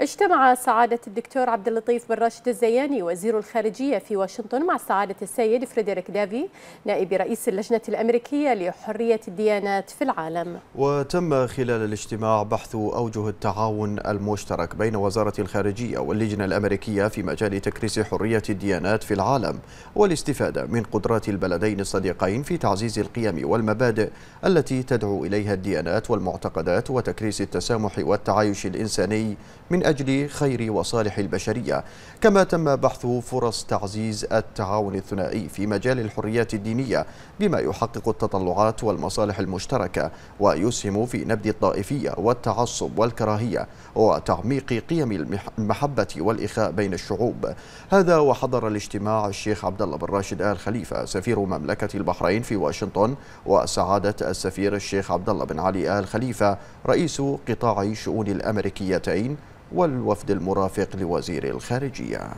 اجتمع سعادة الدكتور عبد اللطيف بن راشد الزياني وزير الخارجية في واشنطن مع سعادة السيد فريدريك دافي نائب رئيس اللجنة الأمريكية لحرية الديانات في العالم وتم خلال الاجتماع بحث أوجه التعاون المشترك بين وزارة الخارجية واللجنة الأمريكية في مجال تكريس حرية الديانات في العالم والاستفادة من قدرات البلدين الصديقين في تعزيز القيم والمبادئ التي تدعو إليها الديانات والمعتقدات وتكريس التسامح والتعايش الإنساني من أجل خير وصالح البشرية كما تم بحث فرص تعزيز التعاون الثنائي في مجال الحريات الدينية بما يحقق التطلعات والمصالح المشتركة ويسهم في نبذ الطائفية والتعصب والكراهية وتعميق قيم المحبة والإخاء بين الشعوب هذا وحضر الاجتماع الشيخ عبد الله بن راشد آل خليفة سفير مملكة البحرين في واشنطن وسعادة السفير الشيخ عبد الله بن علي آل خليفة رئيس قطاع شؤون الأمريكيتين والوفد المرافق لوزير الخارجية